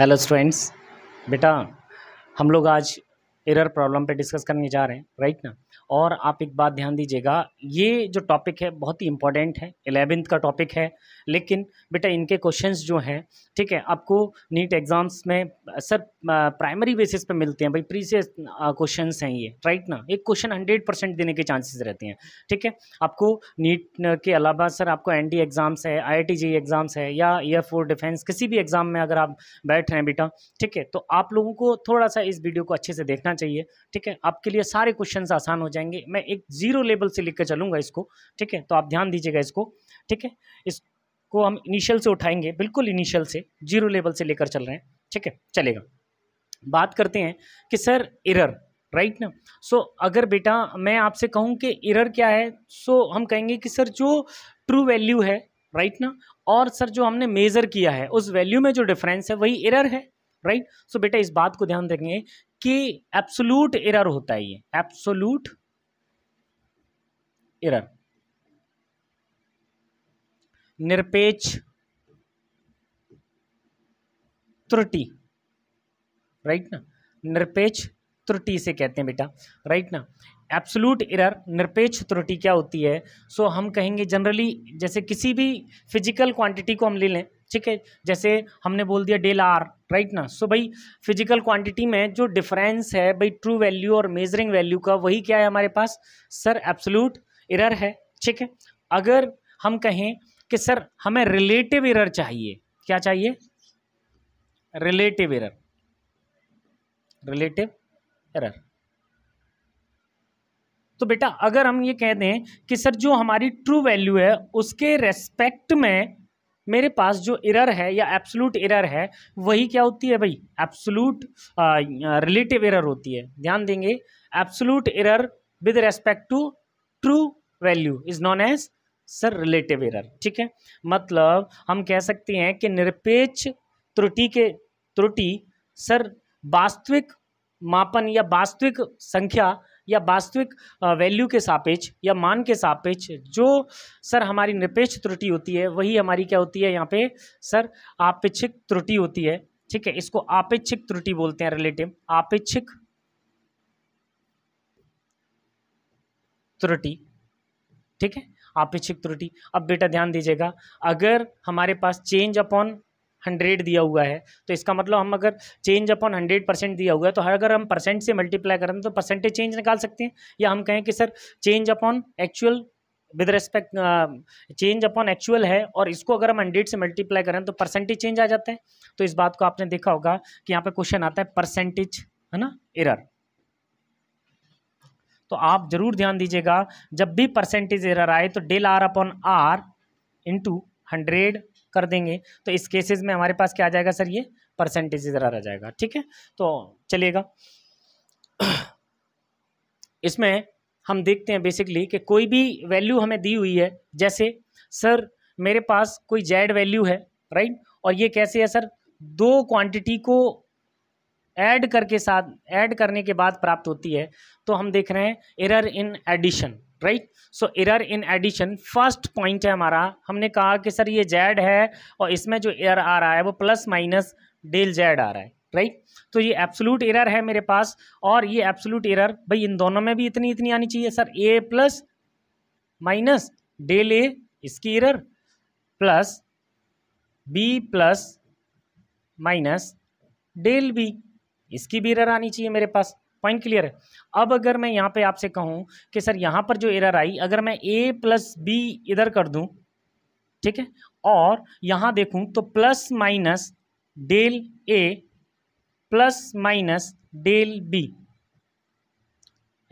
Hello students बेटा हम लोग आज एरर प्रॉब्लम पे डिस्कस करने जा रहे हैं राइट ना और आप एक बात ध्यान दीजिएगा ये जो टॉपिक है बहुत ही इंपॉर्टेंट है एलेवेंथ का टॉपिक है लेकिन बेटा इनके क्वेश्चंस जो हैं ठीक है आपको नीट एग्ज़ाम्स में सर प्राइमरी बेसिस पे मिलते हैं भाई प्रीवियस क्वेश्चन हैं ये राइट ना एक क्वेश्चन हंड्रेड परसेंट देने के चांसेज रहते हैं ठीक है आपको नीट के अलावा सर आपको एन एग्ज़ाम्स है आई आई एग्ज़ाम्स है या एयर डिफेंस किसी भी एग्ज़ाम में अगर आप बैठ रहे हैं बेटा ठीक है तो आप लोगों को थोड़ा सा इस वीडियो को अच्छे से देखना सीखना चाहिए ठीक है आपके लिए सारे क्वेश्चन आसान हो जाएंगे मैं एक जीरो लेवल से लिख कर चलूँगा इसको ठीक है तो आप ध्यान दीजिएगा इसको ठीक है इसको हम इनिशियल से उठाएंगे बिल्कुल इनिशियल से जीरो लेवल से लेकर चल रहे हैं ठीक है चलेगा बात करते हैं कि सर इरर राइट ना सो अगर बेटा मैं आपसे कहूँ कि इरर क्या है सो so, हम कहेंगे कि सर जो ट्रू वैल्यू है राइट ना और सर जो हमने मेज़र किया है उस वैल्यू में जो डिफरेंस है वही इरर है राइट सो so, बेटा इस बात को ध्यान रखेंगे कि एब्सोलूट एरर होता है ये एब्सोलूट एरर निरपेक्ष त्रुटि राइट ना निरपेक्ष त्रुटि से कहते हैं बेटा राइट ना एब्सोलूट एरर निरपेक्ष त्रुटि क्या होती है सो so, हम कहेंगे जनरली जैसे किसी भी फिजिकल क्वांटिटी को हम ले लें ठीक है जैसे हमने बोल दिया डेल आर राइट ना सो भाई फिजिकल क्वांटिटी में जो डिफरेंस है भाई ट्रू वैल्यू और मेजरिंग वैल्यू का वही क्या है हमारे पास सर एब्सोलूट इरर है ठीक है अगर हम कहें कि सर हमें रिलेटिव इरर चाहिए क्या चाहिए रिलेटिव इरर रिलेटिव इरर तो बेटा अगर हम ये कह दें कि सर जो हमारी ट्रू वैल्यू है उसके रेस्पेक्ट में मेरे पास जो एरर है या एब्सोलूट एरर है वही क्या होती है भाई एब्सोलूट रिलेटिव एरर होती है ध्यान देंगे absolute error with respect to true value is known as sir relative error ठीक है मतलब हम कह सकते हैं कि निरपेक्ष त्रुटि के त्रुटि सर वास्तविक मापन या वास्तविक संख्या या वास्तविक वैल्यू के सापेक्ष या मान के सापेक्ष जो सर हमारी निरपेक्ष त्रुटि होती है वही हमारी क्या होती है यहाँ पे सर आपेक्षिक त्रुटि होती है ठीक है इसको आपेक्षिक त्रुटि बोलते हैं रिलेटिव आपेक्षिक त्रुटि ठीक है आपेक्षिक त्रुटि अब बेटा ध्यान दीजिएगा अगर हमारे पास चेंज अपॉन हंड्रेड दिया हुआ है तो इसका मतलब हम अगर चेंज अपॉन हंड्रेड परसेंट दिया हुआ है तो अगर हम परसेंट से मल्टीप्लाई करें तो परसेंटेज चेंज निकाल सकते हैं या हम कहें कि sir change upon actual with respect change upon actual है और इसको अगर हम हंड्रेड से मल्टीप्लाई करें तो परसेंटेज चेंज आ जाते हैं तो इस बात को आपने देखा होगा कि यहाँ पे क्वेश्चन आता है परसेंटेज है ना एरर तो आप जरूर ध्यान दीजिएगा जब भी परसेंटेज एरर आए तो del R upon R into hundred कर देंगे तो इस केसेस में हमारे पास क्या आ जाएगा सर ये परसेंटेज इधर आ जाएगा ठीक है तो चलिएगा इसमें हम देखते हैं बेसिकली कि कोई भी वैल्यू हमें दी हुई है जैसे सर मेरे पास कोई जेड वैल्यू है राइट और ये कैसे है सर दो क्वांटिटी को ऐड करके साथ ऐड करने के बाद प्राप्त होती है तो हम देख रहे हैं error in addition right so error in addition first point है हमारा हमने कहा कि सर ये जेड है और इसमें जो एयर आ रहा है वो प्लस माइनस डेल जेड आ रहा है राइट right? तो ये एब्सोलूट एरर है मेरे पास और ये एब्सोलूट एरर भाई इन दोनों में भी इतनी इतनी आनी चाहिए sir A plus minus del A इसकी error plus B plus minus del B इसकी भी एरर आनी चाहिए मेरे पास पॉइंट क्लियर है अब अगर मैं यहाँ पे आपसे कहूँ कि सर यहाँ पर जो एरर आई अगर मैं ए प्लस बी इधर कर दूँ ठीक है और यहाँ देखूँ तो plus minus del A plus minus del B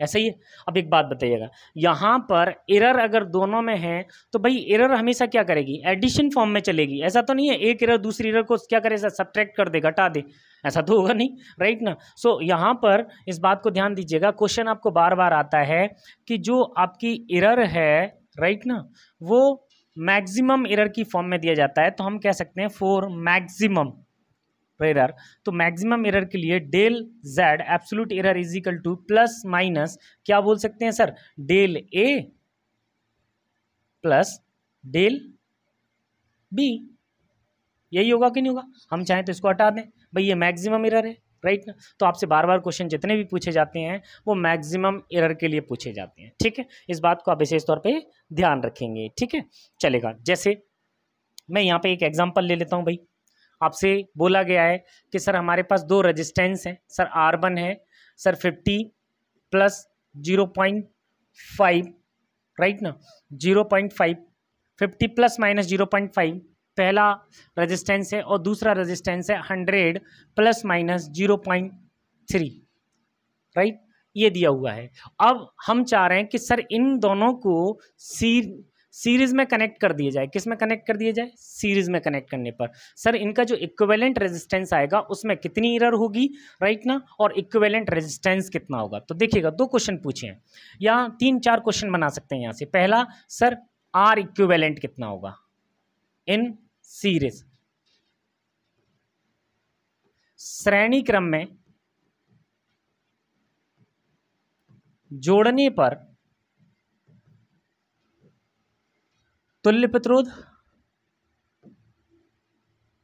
ऐसा ही है अब एक बात बताइएगा यहाँ पर एरर अगर दोनों में है तो भाई एरर हमेशा क्या करेगी एडिशन फॉर्म में चलेगी ऐसा तो नहीं है एक एरर दूसरी एरर को क्या करे सब्ट्रैक्ट कर दे घटा दे ऐसा तो होगा नहीं राइट ना सो so, यहाँ पर इस बात को ध्यान दीजिएगा क्वेश्चन आपको बार बार आता है कि जो आपकी एरर है राइट ना वो मैक्सिमम एरर की फॉर्म में दिया जाता है तो हम कह सकते हैं फोर मैक्सिमम एरर तो मैक्सिमम एरर के लिए del Z absolute error is equal to plus minus क्या बोल सकते हैं sir del A plus del B यही होगा कि नहीं होगा हम चाहें तो इसको हटा दें भाई ये मैक्सिमम एरर है राइट ना तो आपसे बार बार क्वेश्चन जितने भी पूछे जाते हैं वो मैक्सिमम एरर के लिए पूछे जाते हैं ठीक है इस बात को आप विशेष तौर पे ध्यान रखेंगे ठीक है चलेगा जैसे मैं यहाँ पे एक एग्जांपल ले लेता हूँ भाई आपसे बोला गया है कि सर हमारे पास दो रजिस्टेंस हैं सर आर वन है sir fifty plus zero point five right ना zero point five fifty plus minus zero point five पहला रजिस्टेंस है और दूसरा रजिस्टेंस है hundred plus minus zero point three right ये दिया हुआ है अब हम चाह रहे हैं कि सर इन दोनों को सी सीरीज में कनेक्ट कर दिए जाए किस में कनेक्ट कर दिए जाए सीरीज में कनेक्ट करने पर सर इनका जो इक्वेलेंट रेजिस्टेंस आएगा उसमें कितनी इरर होगी राइट ना और इक्वेलेंट रेजिस्टेंस कितना होगा तो देखिएगा दो क्वेश्चन पूछे हैं या तीन चार क्वेश्चन बना सकते हैं यहाँ से पहला सर आर इक्वेलेंट कितना होगा इन सीरीज श्रेणी क्रम में जोड़ने पर तुल्य प्रतिरोध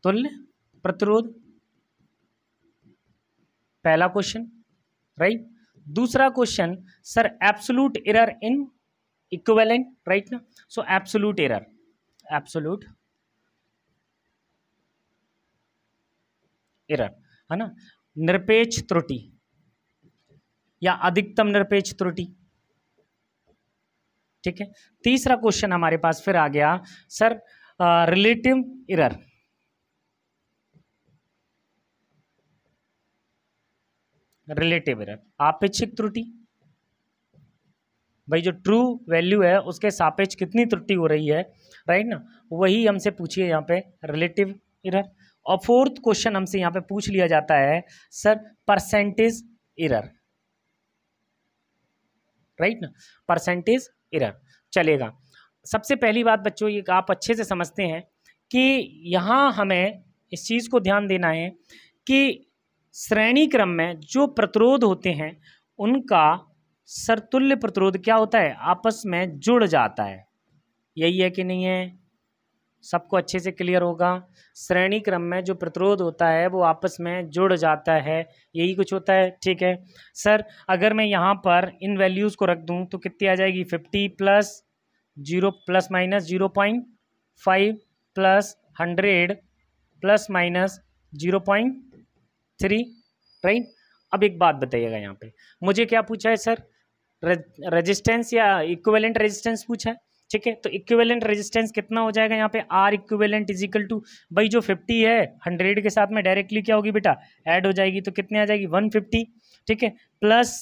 तुल्य प्रतिरोध पहला क्वेश्चन राइट दूसरा question sir absolute error in equivalent right ना so absolute error absolute error है ना निरपेक्ष त्रुटि या अधिकतम निरपेक्ष त्रुटि ठीक है तीसरा क्वेश्चन हमारे पास फिर आ गया sir relative error relative error आपेक्षिक त्रुटि भाई जो ट्रू वैल्यू है उसके सापेक्ष कितनी त्रुटि हो रही है राइट ना वही हमसे पूछिए यहाँ पे रिलेटिव इरर और फोर्थ क्वेश्चन हमसे यहाँ पे पूछ लिया जाता है सर परसेंटेज इरर राइट ना परसेंटेज इरर चलेगा सबसे पहली बात बच्चों ये आप अच्छे से समझते हैं कि यहाँ हमें इस चीज़ को ध्यान देना है कि श्रेणी क्रम में जो प्रतिरोध होते हैं उनका सरतुल्य प्रतिरोध क्या होता है आपस में जुड़ जाता है यही है कि नहीं है सबको अच्छे से क्लियर होगा श्रेणी क्रम में जो प्रतिरोध होता है वो आपस में जुड़ जाता है यही कुछ होता है ठीक है सर अगर मैं यहाँ पर इन वैल्यूज़ को रख दूँ तो कितनी आ जाएगी fifty plus zero plus minus zero point five plus hundred plus minus zero point three right अब एक बात बताइएगा यहाँ पे मुझे क्या पूछा है सर रेजिस्टेंस या इक्वेलेंट रेजिस्टेंस पूछा है ठीक है तो इक्विवेलेंट रेजिस्टेंस कितना हो जाएगा यहाँ पे आर इक्विवेलेंट इक्वल टू भाई जो फिफ्टी है हंड्रेड के साथ में डायरेक्टली क्या होगी बेटा ऐड हो जाएगी तो कितनी आ जाएगी वन फिफ्टी ठीक है प्लस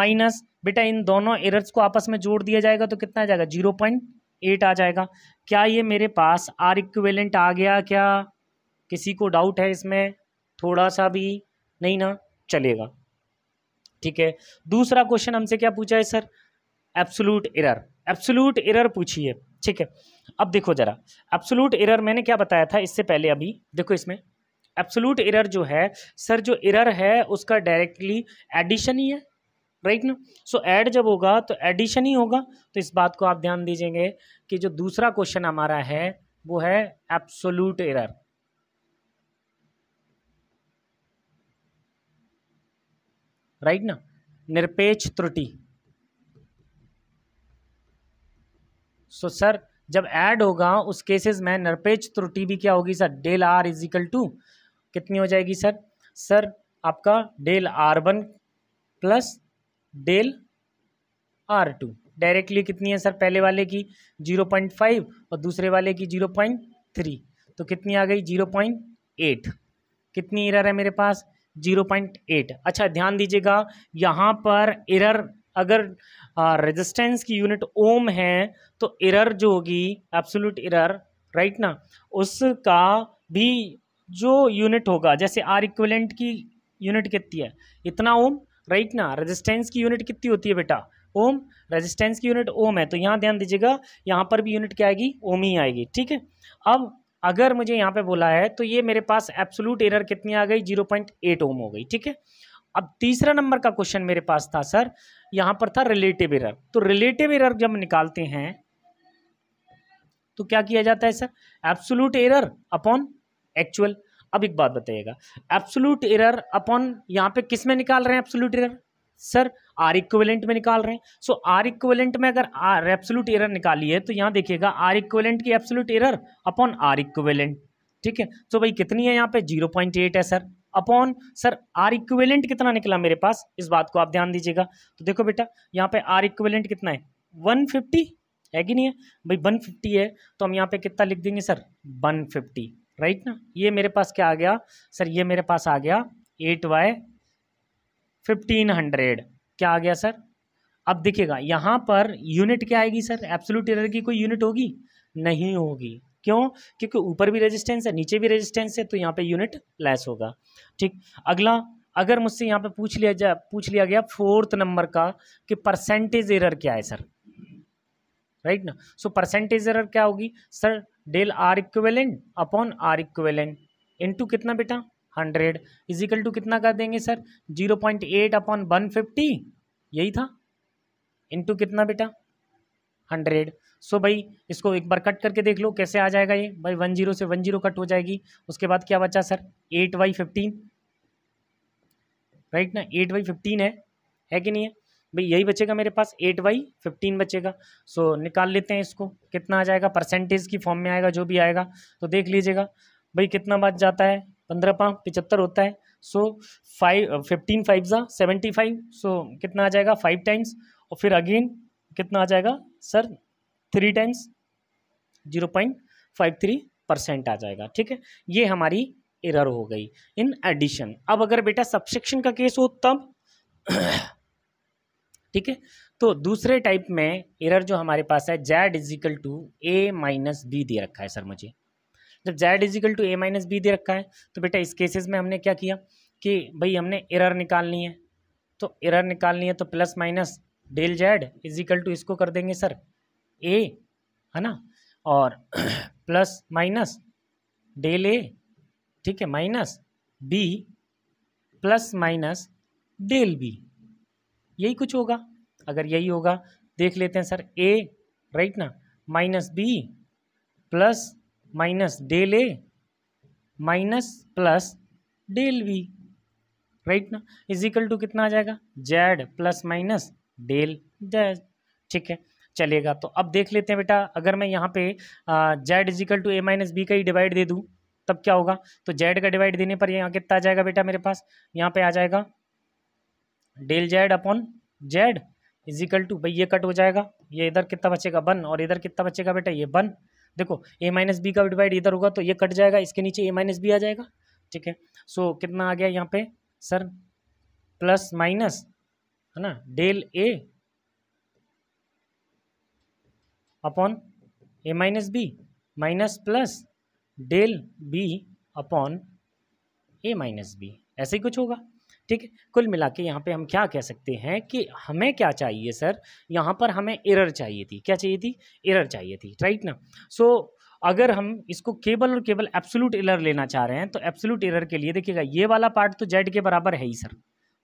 माइनस बेटा इन दोनों एरर्स को आपस में जोड़ दिया जाएगा तो कितना आ जाएगा जीरो पॉइंट एट आ जाएगा क्या ये मेरे पास आर इक्विवेलेंट आ गया क्या किसी को डाउट है इसमें थोड़ा सा भी नहीं ना चलेगा ठीक है दूसरा क्वेश्चन हमसे क्या पूछा है sir absolute error absolute error पूछी है ठीक है अब देखो ज़रा एब्सोलूट एरर मैंने क्या बताया था इससे पहले अभी देखो इसमें एब्सोलूट एरर जो है सर जो एरर है उसका डायरेक्टली एडिशन ही है राइट ना सो ऐड जब होगा तो एडिशन ही होगा तो इस बात को आप ध्यान दीजिएंगे कि जो दूसरा क्वेश्चन हमारा है वो है एब्सोलूट एरर राइट ना निरपेक्ष त्रुटि सो सर जब ऐड होगा उस केसेस में नरपेज त्रुटि भी क्या होगी sir del R is equal to कितनी हो जाएगी सर सर आपका del R one plus del R two directly कितनी है सर पहले वाले की जीरो पॉइंट फाइव और दूसरे वाले की जीरो पॉइंट थ्री तो कितनी आ गई जीरो पॉइंट एट कितनी एरर है मेरे पास जीरो पॉइंट एट अच्छा ध्यान दीजिएगा यहाँ पर एरर अगर रेजिस्टेंस हाँ, की यूनिट ओम है तो एरर जो होगी एब्सोल्यूट इरर राइट ना उसका भी जो यूनिट होगा जैसे आर इक्विलेंट की यूनिट कितनी है इतना ओम राइट ना रेजिस्टेंस की यूनिट कितनी होती है बेटा ओम रेजिस्टेंस की यूनिट ओम है तो यहाँ ध्यान दीजिएगा यहाँ पर भी यूनिट क्या आएगी ओम ही आएगी ठीक है अब अगर मुझे यहाँ पे बोला है तो ये मेरे पास एब्सोल्यूट एरर कितनी आ गई जीरो पॉइंट एट ओम हो गई ठीक है अब तीसरा नंबर का क्वेश्चन मेरे पास था सर यहां पर था रिलेटिव इरर तो रिलेटिव एरर जब निकालते हैं तो क्या किया जाता है sir absolute error upon actual अब एक बात बताइएगा एब्सोलूट एरर अपॉन यहां पे किस में निकाल रहे हैं absolute error sir R equivalent में निकाल रहे हैं सो आर इक्वेलेंट में अगर आर एब्सोलूट एरर निकाली है तो यहां देखिएगा आर इक्वलेंट की absolute error upon R equivalent ठीक है तो भाई कितनी है यहां पे जीरो पॉइंट एट है sir upon sir R equivalent कितना निकला मेरे पास इस बात को आप ध्यान दीजिएगा तो देखो बेटा यहाँ पे आर इक्विवेलेंट कितना है वन फिफ्टी है कि नहीं है भाई वन फिफ्टी है तो हम यहाँ पे कितना लिख देंगे सर वन फिफ्टी राइट ना ये मेरे पास क्या आ गया सर ये मेरे पास आ गया एट वाई फिफ्टीन हंड्रेड क्या आ गया सर अब देखिएगा यहाँ पर यूनिट क्या आएगी सर एब्सोल्यूट एरर की कोई यूनिट होगी नहीं होगी क्यों क्योंकि ऊपर भी रेजिस्टेंस है नीचे भी रेजिस्टेंस है तो यहाँ पे यूनिट लेस होगा ठीक अगला अगर मुझसे यहाँ पे पूछ लिया जा पूछ लिया गया फोर्थ नंबर का कि परसेंटेज एरर क्या है सर राइट ना सो परसेंटेज एरर क्या होगी sir del R equivalent upon R equivalent into कितना बेटा हंड्रेड इजिकल टू कितना कर देंगे sir zero point eight upon one fifty यही था इंटू कितना बेटा हंड्रेड सो भाई इसको एक बार कट करके देख लो कैसे आ जाएगा ये भाई वन जीरो से वन जीरो कट हो जाएगी उसके बाद क्या बचा sir eight by fifteen right ना एट वाई फिफ्टीन है है कि नहीं है भाई यही बचेगा मेरे पास एट वाई फिफ्टीन बचेगा सो निकाल लेते हैं इसको कितना आ जाएगा परसेंटेज की फॉर्म में आएगा जो भी आएगा तो देख लीजिएगा भाई कितना बच जाता है पंद्रह पाँच पिचहत्तर होता है सो फाइव फिफ्टीन फाइव ज़ा सेवेंटी फाइव सो कितना आ जाएगा फाइव टाइम्स और फिर अगेन कितना आ जाएगा sir three times zero point five three percent आ जाएगा ठीक है ये हमारी एरर हो गई इन एडिशन अब अगर बेटा सब्सक्शन का केस हो तब ठीक है तो दूसरे टाइप में एरर जो हमारे पास है Z is equal to A minus B दे रखा है सर मुझे जब Z is equal to A minus B दे रखा है तो बेटा इस केसेस में हमने क्या किया कि भाई हमने एरर निकालनी है तो एरर निकालनी है तो plus minus del Z is equal to इसको कर देंगे सर ए है ना और प्लस माइनस डेल ए ठीक है minus B plus minus del B यही कुछ होगा अगर यही होगा देख लेते हैं सर ए राइट ना minus B plus minus del A minus plus del B right ना इजिकल टू कितना आ जाएगा Z plus minus del Z ठीक है चलेगा तो अब देख लेते हैं बेटा अगर मैं यहाँ पे Z is equal to A minus B का ही डिवाइड दे दूँ तब क्या होगा तो जेड का डिवाइड देने पर यहाँ कितना आ जाएगा बेटा मेरे पास यहाँ पे आ जाएगा del Z upon Z is equal to भाई ये कट हो जाएगा ये इधर कितना बचेगा वन और इधर कितना बचेगा बेटा ये वन देखो ए माइनस बी का डिवाइड इधर होगा तो ये कट जाएगा इसके नीचे ए माइनस बी आ जाएगा ठीक है सो कितना आ गया यहाँ पे सर प्लस माइनस है ना del A upon A minus B minus plus del B upon A minus B ऐसे ही कुछ होगा ठीक है कुल मिला के यहाँ पर हम क्या कह सकते हैं कि हमें क्या चाहिए सर यहाँ पर हमें एरर चाहिए थी क्या चाहिए थी एरर चाहिए थी राइट ना सो so, अगर हम इसको केवल और केवल एब्सोलूट एरर लेना चाह रहे हैं तो एब्सोलूट एरर के लिए देखिएगा ये वाला पार्ट तो जेड के बराबर है ही सर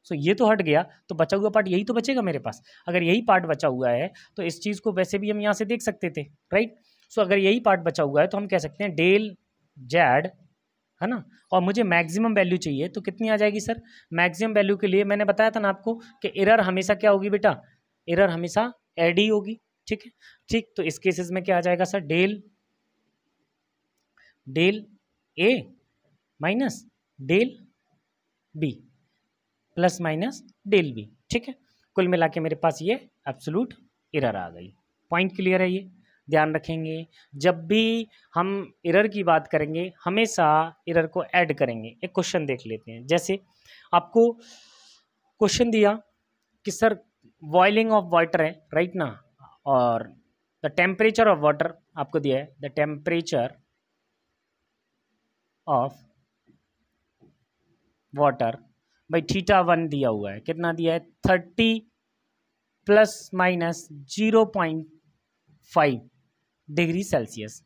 सो तो ये तो हट गया तो बचा हुआ पार्ट यही तो बचेगा मेरे पास अगर यही पार्ट बचा हुआ है तो इस चीज़ को वैसे भी हम यहाँ से देख सकते थे राइट सो अगर यही पार्ट बचा हुआ है तो हम कह सकते हैं डेल जैड है ना और मुझे मैक्सिमम वैल्यू चाहिए तो कितनी आ जाएगी सर मैक्सिमम वैल्यू के लिए मैंने बताया था ना आपको कि एरर हमेशा क्या होगी बेटा एरर हमेशा एड ही होगी ठीक है ठीक तो इस केसेस में क्या आ जाएगा sir del del A minus del B plus minus del B ठीक है कुल मिला के मेरे पास ये एब्सोलूट इरर आ गई पॉइंट क्लियर है ये ध्यान रखेंगे जब भी हम इरर की बात करेंगे हमेशा इरर को ऐड करेंगे एक क्वेश्चन देख लेते हैं जैसे आपको क्वेश्चन दिया कि सर बॉइलिंग ऑफ वाटर है राइट ना और द टेम्परेचर ऑफ वाटर आपको दिया है द टेम्परेचर ऑफ वाटर भाई थीटा वन दिया हुआ है कितना दिया है thirty plus minus zero point five degree Celsius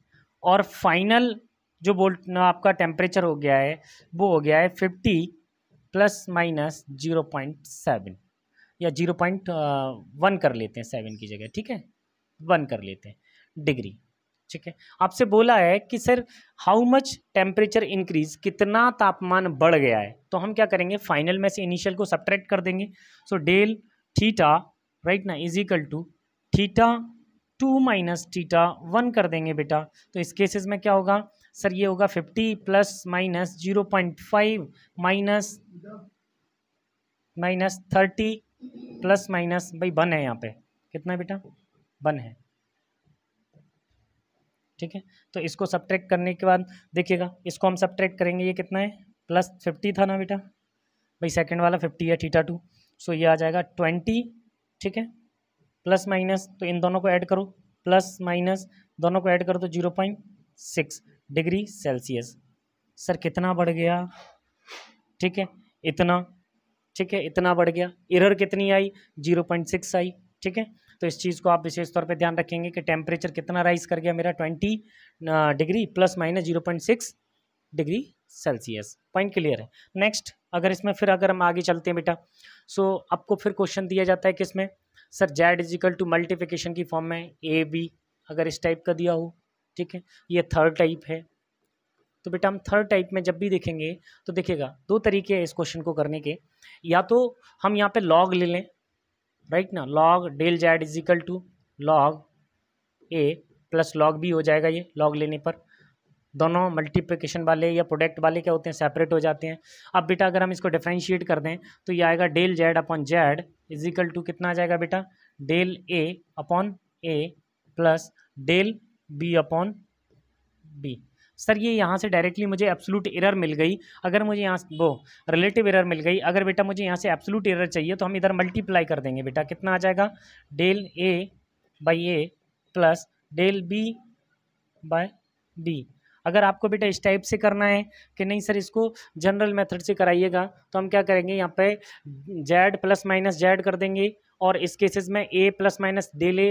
और फाइनल जो बोल्ट आपका टेम्परेचर हो गया है वो हो गया है fifty plus minus zero point seven या जीरो पॉइंट वन कर लेते हैं सेवन की जगह ठीक है वन कर लेते हैं डिग्री ठीक है आपसे बोला है कि sir how much temperature increase कितना तापमान बढ़ गया है तो हम क्या करेंगे फाइनल में से इनिशियल को सब्ट्रैक्ट कर देंगे सो डेल थीटा राइट ना is equal to theta two minus theta one कर देंगे बेटा तो इस केसेस में क्या होगा सर ये होगा fifty plus minus zero point five minus minus thirty plus minus भाई वन है यहाँ पे कितना बेटा वन है ठीक है तो इसको सब करने के बाद देखिएगा इसको हम सब करेंगे ये कितना है प्लस फिफ्टी था ना बेटा भाई सेकेंड वाला फिफ्टी है ठीटा टू सो ये आ जाएगा ट्वेंटी ठीक है प्लस माइनस तो इन दोनों को ऐड करो प्लस माइनस दोनों को ऐड करो तो zero point six degree Celsius sir कितना बढ़ गया ठीक है इतना ठीक है इतना बढ़ गया इरर कितनी आई जीरो पॉइंट सिक्स आई ठीक है तो इस चीज़ को आप विशेष तौर पे ध्यान रखेंगे कि टेम्परेचर कितना राइज कर गया मेरा twenty degree plus minus zero point six degree Celsius point clear है नेक्स्ट अगर इसमें फिर अगर हम आगे चलते हैं बेटा सो आपको फिर क्वेश्चन दिया जाता है कि इसमें sir Z is equal to multiplication की फॉर्म में ए बी अगर इस टाइप का दिया हो ठीक है ये थर्ड टाइप है तो बेटा हम थर्ड टाइप में जब भी देखेंगे तो देखिएगा दो तरीके हैं इस क्वेश्चन को करने के या तो हम यहाँ पे लॉग ले लें राइट ना log del Z is equal to log A plus log B हो जाएगा ये लॉग लेने पर दोनों मल्टीप्लिकेशन वाले या प्रोडक्ट वाले क्या होते हैं सेपरेट हो जाते हैं अब बेटा अगर हम इसको डिफ्रेंशिएट कर दें तो ये आएगा del Z upon Z is equal to कितना आ जाएगा बेटा del A upon A plus del B upon B sir ये यहाँ से डायरेक्टली मुझे एब्सोलूट एरर मिल गई अगर मुझे यहाँ वो रिलेटिव एरर मिल गई अगर बेटा मुझे यहाँ से एब्सोलूट एरर चाहिए तो हम इधर मल्टीप्लाई कर देंगे बेटा कितना आ जाएगा del A by A plus del B by B अगर आपको बेटा इस टाइप से करना है कि नहीं सर इसको जनरल मेथड से कराइएगा तो हम क्या करेंगे यहाँ पे जेड प्लस माइनस जेड कर देंगे और इस केसेस में A plus minus del A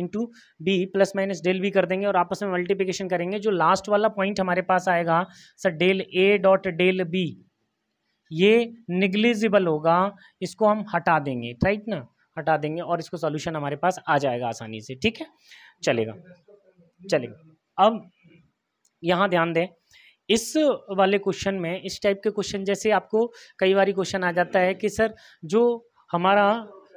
into B plus minus del B कर देंगे और आपस में मल्टीप्लिकेशन करेंगे जो लास्ट वाला पॉइंट हमारे पास आएगा sir del A dot del B ये निग्लिजिबल होगा इसको हम हटा देंगे राइट ना हटा देंगे और इसको सॉल्यूशन हमारे पास आ जाएगा आसानी से ठीक है चलेगा चलेगा अब यहाँ ध्यान दें इस वाले क्वेश्चन में इस टाइप के क्वेश्चन जैसे आपको कई बार क्वेश्चन आ जाता है कि सर जो हमारा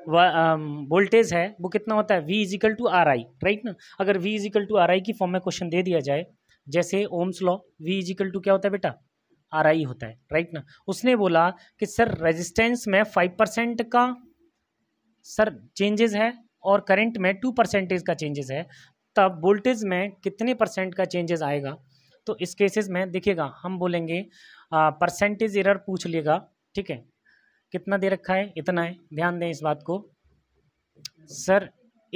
वोल्टेज है वो कितना होता है V is equal to R I right ना अगर V is equal to R I की फॉर्म में क्वेश्चन दे दिया जाए जैसे Ohm's law V is equal to क्या होता है बेटा आर आई होता है राइट ना उसने बोला कि सर रेजिस्टेंस में फाइव परसेंट का सर चेंजेस है और करंट में टू परसेंटेज का चेंजेस है तब वोल्टेज में कितने परसेंट का चेंजेस आएगा तो इस केसेस में देखिएगा हम बोलेंगे परसेंटेज एरर पूछ लेगा ठीक है कितना दे रखा है इतना है ध्यान दें इस बात को sir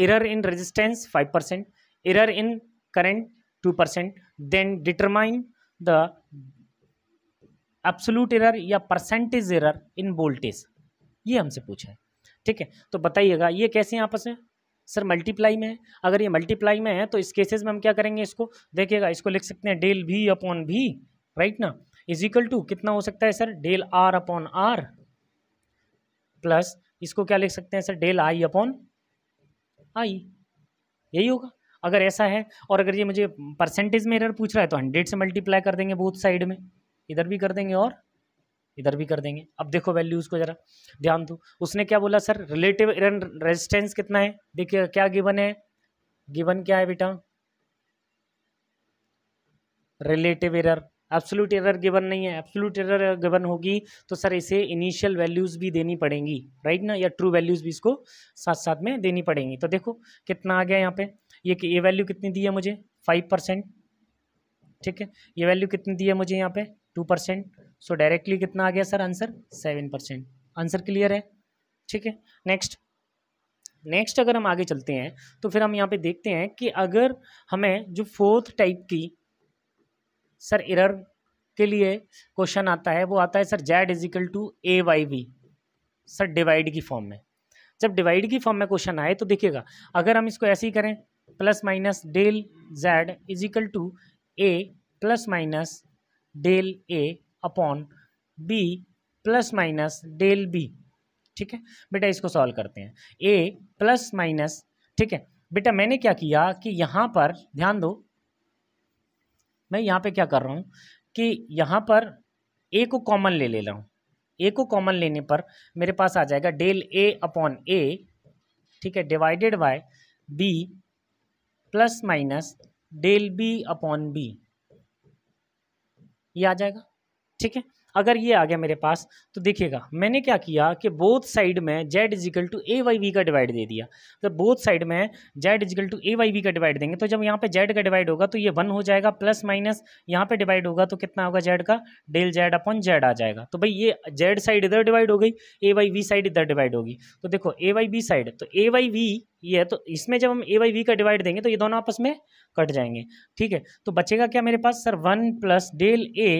error in resistance five percent error in current two percent then determine the absolute error या परसेंटेज इरर इन वोल्टेज ये हमसे पूछा है ठीक है तो बताइएगा ये कैसे हैं आपस में सर मल्टीप्लाई में है अगर ये मल्टीप्लाई में है तो इस केसेस में हम क्या करेंगे इसको देखिएगा इसको लिख सकते हैं डेल भी अपॉन भी राइट ना इजिकल टू कितना हो सकता है sir del R upon R plus इसको क्या लिख सकते हैं sir del I upon I यही होगा अगर ऐसा है और अगर ये मुझे परसेंटेज में एरर पूछ रहा है तो हंड्रेड से मल्टीप्लाई कर देंगे बोथ साइड में इधर भी कर देंगे और इधर भी कर देंगे अब देखो वैल्यूज़ को ज़रा ध्यान दो उसने क्या बोला सर रिलेटिव एरर रेजिस्टेंस कितना है देखिए क्या गिवन है गिवन क्या है बेटा relative error absolute error given नहीं है एब्सोल्यूट एरर गिवन होगी तो सर इसे इनिशियल वैल्यूज़ भी देनी पड़ेंगी राइट ना या ट्रू वैल्यूज़ भी इसको साथ साथ में देनी पड़ेंगी तो देखो कितना आ गया यहाँ पे ये ए वैल्यू कितनी दी है मुझे फाइव परसेंट ठीक है ये वैल्यू कितनी दी है मुझे यहाँ पे टू परसेंट सो डायरेक्टली कितना आ गया sir answer seven percent answer clear है ठीक है नेक्स्ट नेक्स्ट अगर हम आगे चलते हैं तो फिर हम यहाँ पे देखते हैं कि अगर हमें जो फोर्थ टाइप की सर इरर के लिए क्वेश्चन आता है वो आता है sir Z is equal to A by B sir divide की फॉर्म में जब डिवाइड की फॉर्म में क्वेश्चन आए तो देखिएगा अगर हम इसको ऐसे ही करें plus minus del Z is equal to A plus minus del A upon B plus minus del B ठीक है बेटा इसको सॉल्व करते हैं ए प्लस माइनस ठीक है बेटा मैंने क्या किया कि यहाँ पर ध्यान दो मैं यहाँ पे क्या कर रहा हूँ कि यहाँ पर ए को कॉमन ले ले रहा हूँ ए को कॉमन लेने पर मेरे पास आ जाएगा डेल ए अपॉन ए ठीक है divided by B plus minus del B upon B ये आ जाएगा ठीक है अगर ये आ गया मेरे पास तो देखिएगा मैंने क्या किया कि बोथ साइड में Z is equal to A by B का डिवाइड दे दिया तो बोथ साइड में Z is equal to A by B का डिवाइड देंगे तो जब यहाँ पे जेड का डिवाइड होगा तो ये वन हो जाएगा प्लस माइनस यहाँ पे डिवाइड होगा तो कितना होगा जेड का डेल जेड अपॉन जेड आ जाएगा तो भाई ये जेड साइड इधर डिवाइड हो गई ए वाई वी साइड इधर डिवाइड होगी तो देखो ए वाई वी साइड तो ए वाई वी ये है तो इसमें जब हम ए वाई वी का डिवाइड देंगे तो ये दोनों आपस में कट जाएंगे ठीक है तो बचेगा क्या मेरे पास sir one plus del A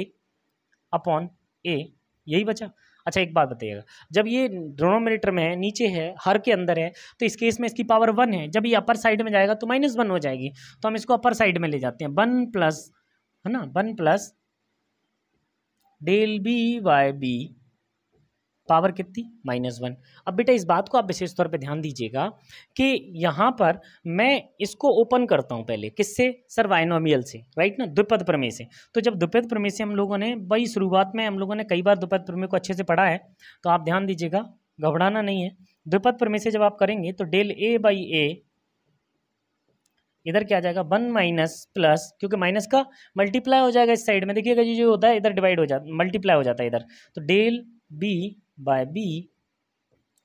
upon A यही बचा अच्छा एक बात बताइएगा जब ये ड्रोनोमीटर में है नीचे है हर के अंदर है तो इस केस में इसकी पावर वन है जब ये अपर साइड में जाएगा तो माइनस वन हो जाएगी तो हम इसको अपर साइड में ले जाते हैं वन प्लस है ना one plus del B by B power कितनी माइनस वन अब बेटा इस बात को आप विशेष तौर पे ध्यान दीजिएगा कि यहाँ पर मैं इसको ओपन करता हूँ पहले किससे सर वायनोमियल से राइट ना द्विपद प्रमेय से तो जब द्विपद प्रमेय से हम लोगों ने वही शुरुआत में हम लोगों ने कई बार द्विपद प्रमेय को अच्छे से पढ़ा है तो आप ध्यान दीजिएगा घबराना नहीं है द्विपद प्रमेय से जब आप करेंगे तो डेल ए बाई ए इधर क्या आ जाएगा वन माइनस प्लस क्योंकि माइनस का मल्टीप्लाई हो जाएगा इस साइड में देखिएगा जो होता है इधर डिवाइड हो जाता मल्टीप्लाई हो जाता है इधर तो डेल बी बाय बी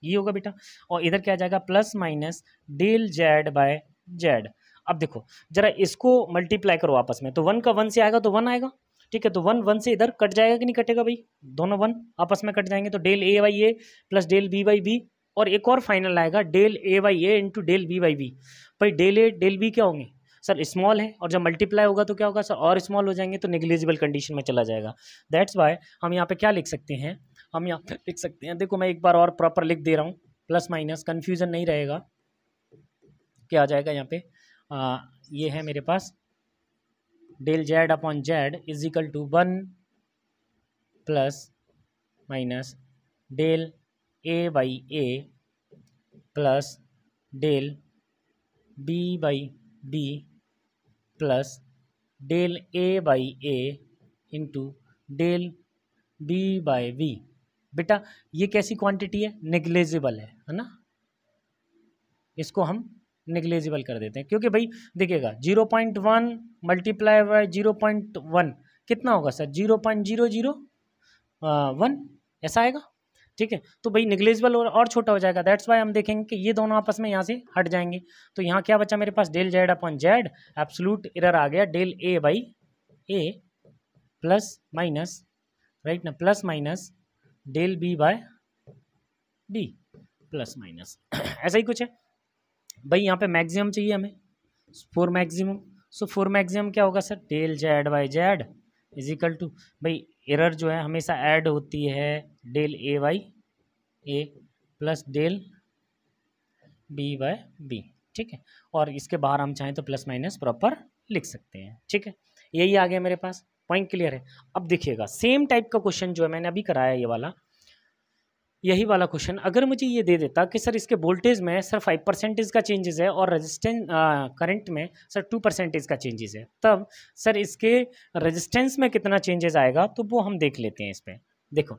ये होगा बेटा और इधर क्या आ जाएगा plus minus del Z by Z अब देखो जरा इसको मल्टीप्लाई करो आपस में तो वन का वन से आएगा तो वन आएगा ठीक है तो वन वन से इधर कट जाएगा कि नहीं कटेगा भाई दोनों वन आपस में कट जाएंगे तो del A by A plus del B by B और एक और फाइनल आएगा del A by A into del B by B भाई डेल ए डेल बी क्या होंगे सर स्मॉल है और जब मल्टीप्लाई होगा तो क्या होगा सर और स्मॉल हो जाएंगे तो निगलिजिबल कंडीशन में चला जाएगा दैट्स वाई हम यहाँ पे क्या लिख सकते हैं हम यहाँ पर लिख सकते हैं देखो मैं एक बार और प्रॉपर लिख दे रहा हूँ प्लस माइनस कन्फ्यूज़न नहीं रहेगा क्या आ जाएगा यहाँ पे आ, ये है मेरे पास del Z upon Z is equal to one plus minus del A by A plus del B by B plus del A by A into del B by B बेटा ये कैसी क्वांटिटी है निग्लेजिबल है है ना इसको हम negligible कर देते हैं क्योंकि भाई देखिएगा zero point one multiply by zero point one कितना होगा sir zero point zero zero one ऐसा आएगा ठीक है तो भाई निग्लेजिबल और, और छोटा हो जाएगा दैट्स वाई हम देखेंगे कि ये दोनों आपस में यहाँ से हट जाएंगे तो यहाँ क्या बचा मेरे पास del Z upon Z absolute error आ गया del A by A plus minus right ना plus minus del B by B plus minus ऐसा ही कुछ है भाई यहाँ पे मैक्सिमम चाहिए हमें for maximum so for maximum क्या होगा sir del Z by Z is equal to भाई एरर जो है हमेशा ऐड होती है del A by A plus del B by B ठीक है और इसके बाहर हम चाहें तो प्लस माइनस प्रॉपर लिख सकते हैं ठीक है यही आ गया मेरे पास पॉइंट क्लियर है अब देखिएगा सेम टाइप का क्वेश्चन जो है मैंने अभी कराया ये वाला यही वाला क्वेश्चन अगर मुझे ये दे देता कि सर इसके वोल्टेज में सर फाइव परसेंटेज का चेंजेस है और रेजिस्टेंस करंट में सर टू परसेंटेज का चेंजेस है तब सर इसके रेजिस्टेंस में कितना चेंजेस आएगा तो वो हम देख लेते हैं इसमें देखो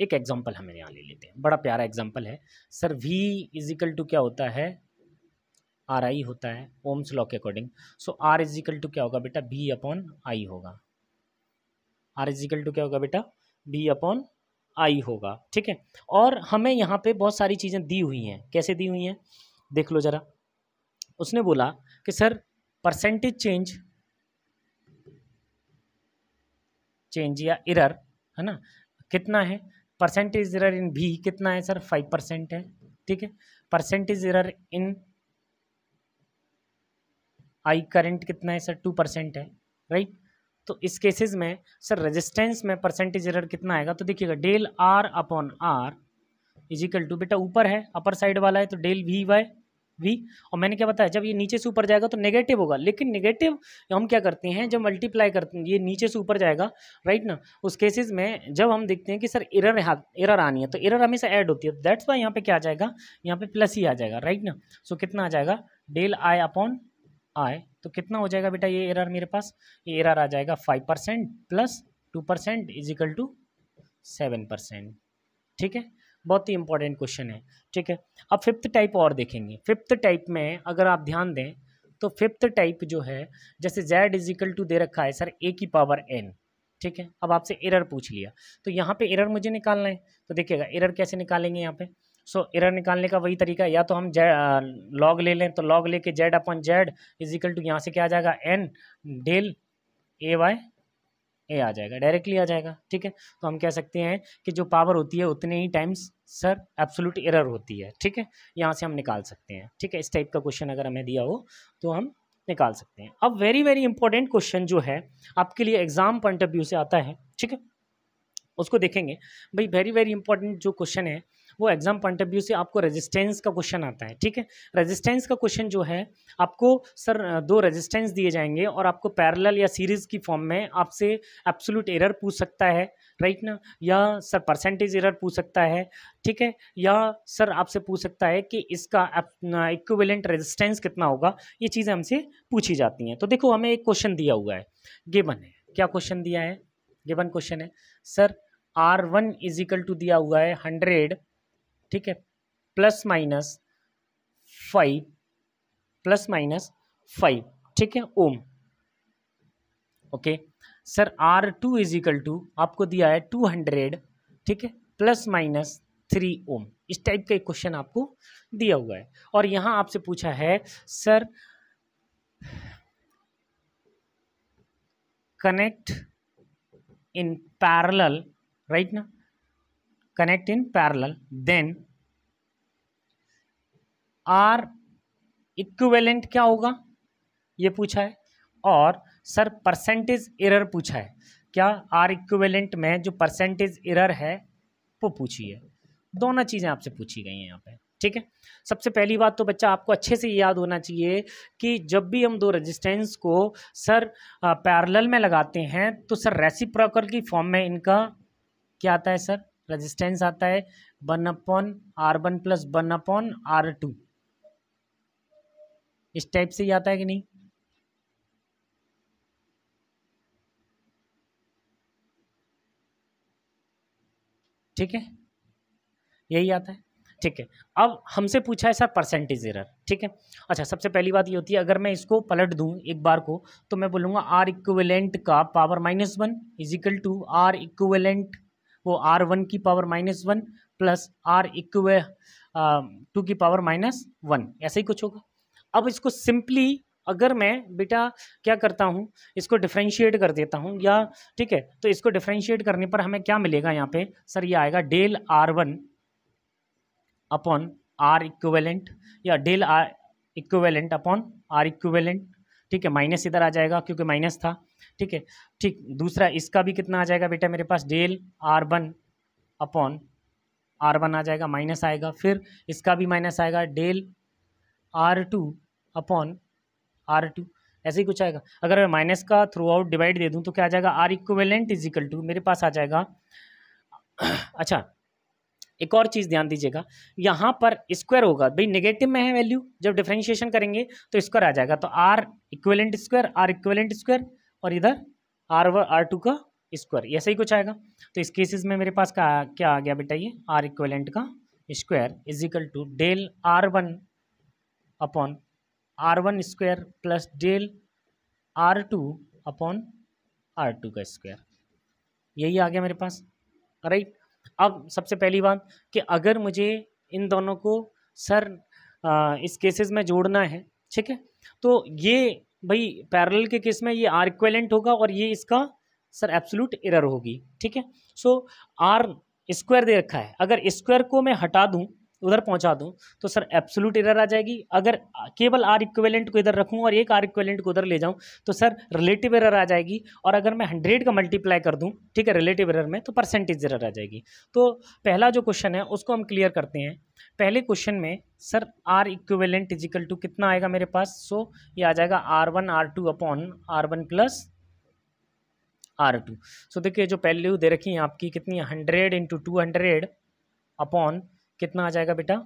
एक एग्जाम्पल हमें यहाँ ले लेते हैं बड़ा प्यारा एग्जाम्पल है सर वी इजिकल टू क्या होता है आर आई होता है ओम्स लॉ के according so R is equal to क्या होगा बेटा बी अपॉन आई होगा आर इजिकल टू क्या होगा बेटा बी अपॉन आई होगा ठीक है और हमें यहाँ पे बहुत सारी चीज़ें दी हुई हैं कैसे दी हुई हैं देख लो ज़रा उसने बोला कि सर परसेंटेज चेंज चेंज या इरर है ना कितना है परसेंटेज इरर इन भी कितना है सर फाइव परसेंट है ठीक है percentage error in I current कितना है सर टू परसेंट है राइट तो इस केसेस में सर रेजिस्टेंस में परसेंटेज एरर कितना आएगा तो देखिएगा del R upon R is equal to बेटा ऊपर है अपर साइड वाला है तो डेल वी वाई वी और मैंने क्या बताया जब ये नीचे से ऊपर जाएगा तो नेगेटिव होगा लेकिन नेगेटिव हम क्या करते हैं जब मल्टीप्लाई करते हैं ये नीचे से ऊपर जाएगा राइट ना उस केसेस में जब हम देखते हैं कि सर एरर एरर आनी है तो एरर हमेशा ऐड होती है दैट्स तो वाई यहाँ पे क्या आ जाएगा यहाँ पे प्लस ही आ जाएगा राइट ना सो कितना आ जाएगा डेल आई अपॉन आए तो कितना हो जाएगा बेटा ये एरर मेरे पास ये एरर आ जाएगा five percent plus two percent is equal to seven percent ठीक है बहुत ही इंपॉर्टेंट क्वेश्चन है ठीक है अब फिफ्थ टाइप और देखेंगे फिफ्थ टाइप में अगर आप ध्यान दें तो फिफ्थ टाइप जो है जैसे जेड इजिकल टू दे रखा है सर ए की पावर एन ठीक है अब आपसे एरर पूछ लिया तो यहाँ पे एरर मुझे निकालना है तो देखिएगा एरर कैसे निकालेंगे यहाँ पे सो एरर निकालने का वही तरीका या तो हम जेड लॉग ले लें तो लॉग लेके Z upon Z is equal to यहाँ से क्या आ जाएगा N del A by A आ जाएगा डायरेक्टली आ जाएगा ठीक है तो हम कह सकते हैं कि जो पावर होती है उतने ही टाइम्स सर एब्सोल्यूट एरर होती है ठीक है यहाँ से हम निकाल सकते हैं ठीक है इस टाइप का क्वेश्चन अगर हमें दिया हो तो हम निकाल सकते हैं अब वेरी वेरी इंपॉर्टेंट क्वेश्चन जो है आपके लिए एग्जाम पॉइंट ऑफ व्यू से आता है ठीक है उसको देखेंगे भाई वेरी वेरी इंपॉर्टेंट जो क्वेश्चन है वो एग्जाम पॉइंट ऑफ व्यू से आपको रेजिस्टेंस का क्वेश्चन आता है ठीक है रेजिस्टेंस का क्वेश्चन जो है आपको सर दो रेजिस्टेंस दिए जाएंगे और आपको पैरेलल या सीरीज की फॉर्म में आपसे एब्सोल्यूट एरर पूछ सकता है राइट ना या सर परसेंटेज एरर पूछ सकता है ठीक है या सर आपसे पूछ सकता है कि इसका इक्विवेलेंट रेजिस्टेंस कितना होगा ये चीज़ें हमसे पूछी जाती हैं तो देखो हमें एक क्वेश्चन दिया हुआ है गिवन है क्या क्वेश्चन दिया है गिवन क्वेश्चन है sir R one is equal to दिया हुआ है हंड्रेड ठीक है plus minus five plus minus five ठीक है ohm okay sir R two is equal to आपको दिया है टू हंड्रेड ठीक है प्लस माइनस थ्री ओम इस टाइप का एक क्वेश्चन आपको दिया हुआ है और यहां आपसे पूछा है sir connect in parallel right ना connect in parallel then R equivalent क्या होगा ये पूछा है और सर परसेंटेज इरर पूछा है क्या आर इक्विवेलेंट में जो परसेंटेज इरर है वो पूछी है दोनों चीज़ें आपसे पूछी गई हैं यहाँ पे ठीक है सबसे पहली बात तो बच्चा आपको अच्छे से याद होना चाहिए कि जब भी हम दो रेजिस्टेंस को सर पैरेलल में लगाते हैं तो सर रेसिप्रोकल की फॉर्म में इनका क्या आता है सर रेजिस्टेंस आता है one upon R one plus one upon R two इस टाइप से ही आता है कि नहीं ठीक है यही आता है ठीक है अब हमसे पूछा है सर परसेंटेज एरर ठीक है अच्छा सबसे पहली बात ये होती है अगर मैं इसको पलट दूं एक बार को तो मैं बोलूँगा आर इक्वेलेंट का power minus one is equal to R equivalent वो आर वन की power minus one plus R इक्व टू की पावर माइनस वन ऐसे ही कुछ होगा अब इसको सिंपली अगर मैं बेटा क्या करता हूँ इसको डिफ्रेंशिएट कर देता हूँ या ठीक है तो इसको डिफ्रेंशिएट करने पर हमें क्या मिलेगा यहाँ पे सर ये आएगा del R one upon R equivalent या del R equivalent upon R equivalent ठीक है माइनस इधर आ जाएगा क्योंकि माइनस था ठीक है ठीक दूसरा इसका भी कितना आ जाएगा बेटा मेरे पास del R one upon R one आ जाएगा माइनस आएगा फिर इसका भी माइनस आएगा del R two upon R two ऐसे ही कुछ आएगा अगर मैं माइनस का थ्रू आउट डिवाइड दे दूँ तो क्या आ जाएगा R equivalent is equal to मेरे पास आ जाएगा अच्छा एक और चीज़ ध्यान दीजिएगा यहाँ पर स्क्वायर होगा भाई नेगेटिव में है वैल्यू जब डिफ्रेंशिएशन करेंगे तो स्क्वायर आ जाएगा तो R equivalent square R equivalent square और इधर आर व आर टू का स्क्वायर ऐसा ही कुछ आएगा तो इस केसेस में मेरे पास का क्या आ गया बेटा ये आर इक्वेलेंट का square is equal to del R one upon R one square plus del R two upon R two का स्क्वायर यही आ गया मेरे पास राइट अब सबसे पहली बात कि अगर मुझे इन दोनों को सर इस केसेस में जोड़ना है ठीक है तो ये भाई पैरेलल के केस में ये आर इक्वेलेंट होगा और ये इसका सर एब्सोल्यूट एरर होगी ठीक है सो आर स्क्वायर दे रखा है अगर स्क्वायर को मैं हटा दूं उधर पहुंचा दूं तो सर एब्सोल्यूट एरर आ जाएगी अगर केवल आर इक्वेलेंट को इधर रखूं और एक आर इक्वेलेंट को उधर ले जाऊं तो सर रिलेटिव एरर आ जाएगी और अगर मैं हंड्रेड का मल्टीप्लाई कर दूं ठीक है रिलेटिव एरर में तो परसेंटेज एरर आ जाएगी तो पहला जो क्वेश्चन है उसको हम क्लियर करते हैं पहले क्वेश्चन में sir R equivalent is equal to कितना आएगा मेरे पास सो so, ये आ जाएगा R one R two upon R one plus R two so देखिए जो पहले दे रखी है आपकी कितनी hundred into two hundred upon कितना आ जाएगा बेटा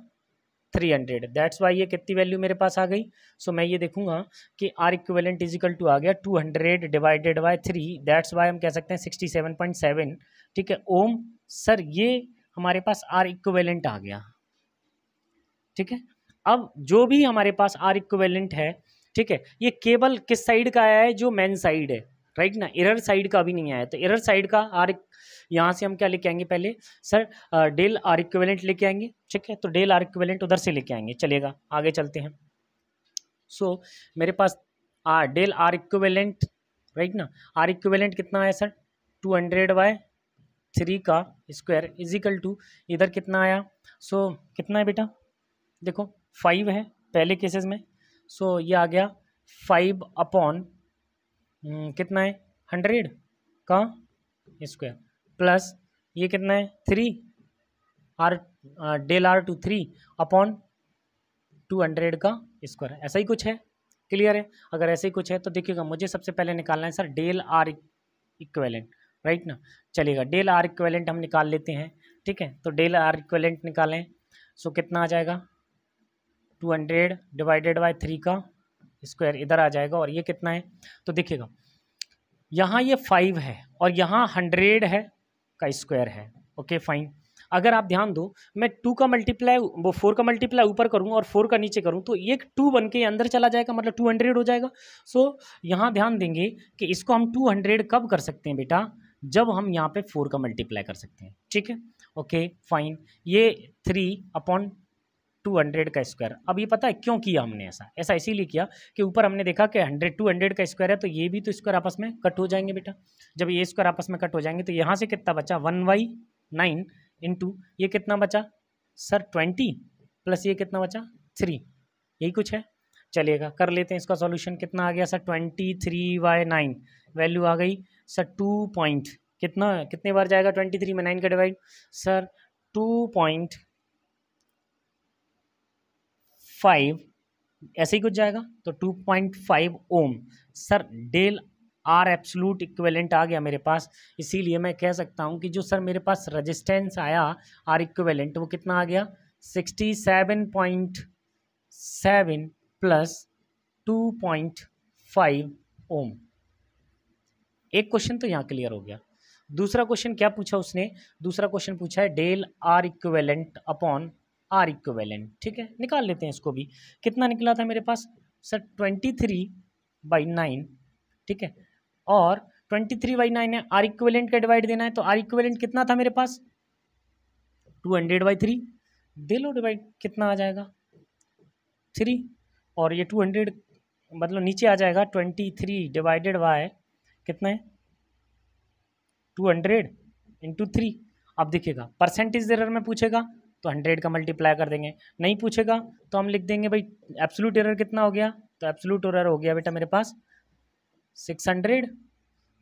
थ्री हंड्रेड दैट्स वाई ये कितनी वैल्यू मेरे पास आ गई सो so, मैं ये देखूंगा कि आर इक्वेलेंट इजिकल टू आ गया two hundred divided by three that's why हम कह सकते हैं सिक्सटी सेवन पॉइंट सेवन ठीक है ओम सर ये हमारे पास आर इक्वेलेंट आ गया ठीक है अब जो भी हमारे पास आर इक्वेलेंट है ठीक है ये केबल किस साइड का आया है जो मैन साइड है राइट ना एरर साइड का अभी नहीं आया तो एरर साइड का आर यहाँ से हम क्या लेके आएंगे पहले सर डेल आर इक्वेलेंट लेके आएंगे ठीक है तो डेल आर इक्वेलेंट उधर से लेके आएंगे चलेगा आगे चलते हैं सो so, मेरे पास R del R equivalent right ना आर इक्वेलेंट कितना आया sir two hundred by three का स्क्वायर इजिकल टू इधर कितना आया सो so, कितना है बेटा देखो फाइव है पहले केसेस में सो so, ये आ गया फाइव अपॉन हम्म, कितना है हंड्रेड का स्क्वायर प्लस ये कितना है three R del R two three upon two hundred का स्क्वायर ऐसा ही कुछ है क्लियर है अगर ऐसे ही कुछ है तो देखिएगा मुझे सबसे पहले निकालना है sir del R equivalent right ना चलेगा डेल आर इक्वेलेंट हम निकाल लेते हैं ठीक है तो डेल आर इक्वेलेंट निकालें सो कितना आ जाएगा two hundred divided by three का स्क्वायर इधर आ जाएगा और ये कितना है तो देखिएगा यहाँ ये फाइव है और यहाँ हंड्रेड है का स्क्वायर है ओके फाइन अगर आप ध्यान दो मैं टू का मल्टीप्लाई वो फोर का मल्टीप्लाई ऊपर करूँ और फोर का नीचे करूँ तो एक टू बन के अंदर चला जाएगा मतलब टू हंड्रेड हो जाएगा सो यहाँ ध्यान देंगे कि इसको हम टू हंड्रेड कब कर सकते हैं बेटा जब हम यहाँ पे फोर का मल्टीप्लाई कर सकते हैं ठीक है ओके फाइन ये थ्री अपॉन टू हंड्रेड का स्क्वायर अब ये पता है क्यों किया हमने ऐसा ऐसा इसीलिए किया कि ऊपर हमने देखा कि हंड्रेड टू हंड्रेड का स्क्वायर है तो ये भी तो स्क्वायर आपस में कट हो जाएंगे बेटा जब ये स्क्वायर आपस में कट हो जाएंगे तो यहाँ से कितना बचा वन वाई नाइन इंटू ये कितना बचा सर ट्वेंटी प्लस ये कितना बचा थ्री यही कुछ है चलिएगा कर लेते हैं इसका सॉल्यूशन कितना आ गया sir twenty three by nine value आ गई सर टू पॉइंट कितना कितने बार जाएगा ट्वेंटी थ्री में नाइन का divide sir two point five ऐसे ही कुछ जाएगा तो two point five ohm sir del R absolute equivalent आ गया मेरे पास इसीलिए मैं कह सकता हूँ कि जो सर मेरे पास रजिस्टेंस आया आर इक्वेलेंट वो कितना आ गया sixty seven point seven plus two point five ohm एक क्वेश्चन तो यहाँ क्लियर हो गया दूसरा क्वेश्चन क्या पूछा उसने दूसरा क्वेश्चन पूछा है del R equivalent upon R equivalent ठीक है निकाल लेते हैं इसको भी कितना निकला था मेरे पास sir twenty three by nine ठीक है और ट्वेंटी थ्री बाई नाइन है आर इक्वेलेंट का डिवाइड देना है तो आर इक्वेलेंट कितना था मेरे पास टू हंड्रेड बाई थ्री दे लो डिवाइड कितना आ जाएगा थ्री और ये टू हंड्रेड मतलब नीचे आ जाएगा ट्वेंटी थ्री डिवाइडेड बाय कितना है टू हंड्रेड इंटू थ्री आप देखिएगा परसेंटेज एरर में पूछेगा तो हंड्रेड का मल्टीप्लाई कर देंगे नहीं पूछेगा तो हम लिख देंगे भाई एब्सोलूट एरर कितना हो गया तो एब्सोलूट एरर हो गया बेटा मेरे पास सिक्स हंड्रेड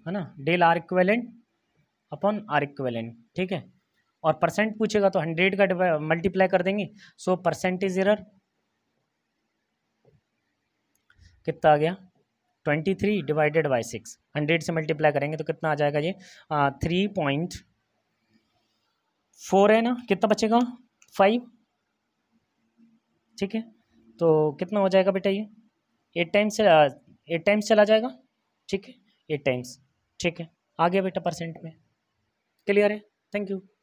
है ना del R equivalent upon R equivalent ठीक है और परसेंट पूछेगा तो हंड्रेड का मल्टीप्लाई कर देंगे सो परसेंटेज एरर कितना आ गया twenty three divided by six hundred से मल्टीप्लाई करेंगे तो कितना आ जाएगा ये थ्री पॉइंट फोर है ना कितना बचेगा फाइव ठीक है तो कितना हो जाएगा बेटा ये एट टाइम्स एट टाइम्स चला जाएगा ठीक है एट टाइम्स ठीक है आ गया बेटा परसेंट में क्लियर है थैंक यू